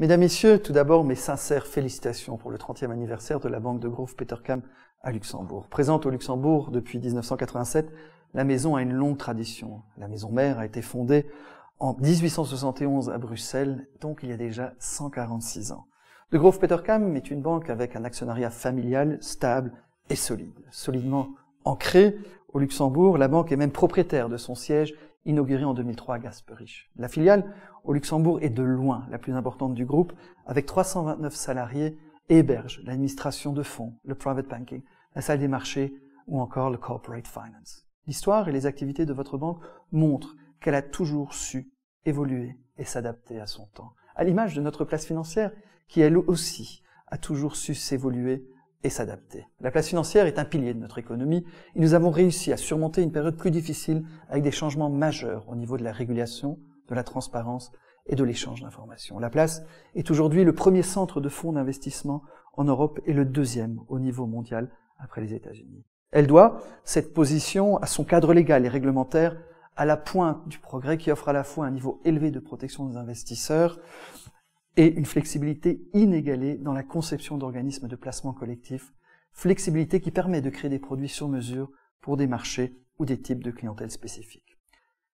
Mesdames, Messieurs, tout d'abord mes sincères félicitations pour le 30e anniversaire de la banque de Grove Petercam à Luxembourg. Présente au Luxembourg depuis 1987, la maison a une longue tradition. La maison mère a été fondée en 1871 à Bruxelles, donc il y a déjà 146 ans. De Grove Petercam est une banque avec un actionnariat familial stable et solide. Solidement ancrée au Luxembourg, la banque est même propriétaire de son siège inaugurée en 2003 à Gasperich. La filiale au Luxembourg est de loin la plus importante du groupe, avec 329 salariés et héberge l'administration de fonds, le private banking, la salle des marchés ou encore le corporate finance. L'histoire et les activités de votre banque montrent qu'elle a toujours su évoluer et s'adapter à son temps, à l'image de notre place financière qui elle aussi a toujours su s'évoluer et s'adapter. La place financière est un pilier de notre économie et nous avons réussi à surmonter une période plus difficile avec des changements majeurs au niveau de la régulation, de la transparence et de l'échange d'informations. La place est aujourd'hui le premier centre de fonds d'investissement en Europe et le deuxième au niveau mondial après les États-Unis. Elle doit cette position à son cadre légal et réglementaire à la pointe du progrès qui offre à la fois un niveau élevé de protection des investisseurs, et une flexibilité inégalée dans la conception d'organismes de placement collectif, flexibilité qui permet de créer des produits sur mesure pour des marchés ou des types de clientèle spécifiques.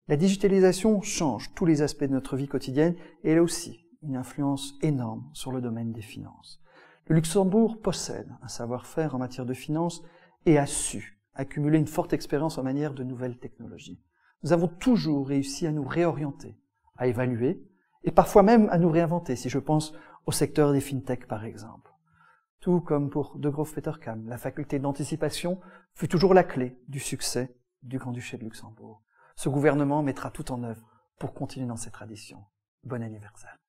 La digitalisation change tous les aspects de notre vie quotidienne et elle a aussi une influence énorme sur le domaine des finances. Le Luxembourg possède un savoir-faire en matière de finances et a su accumuler une forte expérience en manière de nouvelles technologies. Nous avons toujours réussi à nous réorienter, à évaluer et parfois même à nous réinventer, si je pense au secteur des fintech par exemple. Tout comme pour De Groote peterkam la faculté d'anticipation fut toujours la clé du succès du Grand-Duché de Luxembourg. Ce gouvernement mettra tout en œuvre pour continuer dans cette traditions. Bon anniversaire.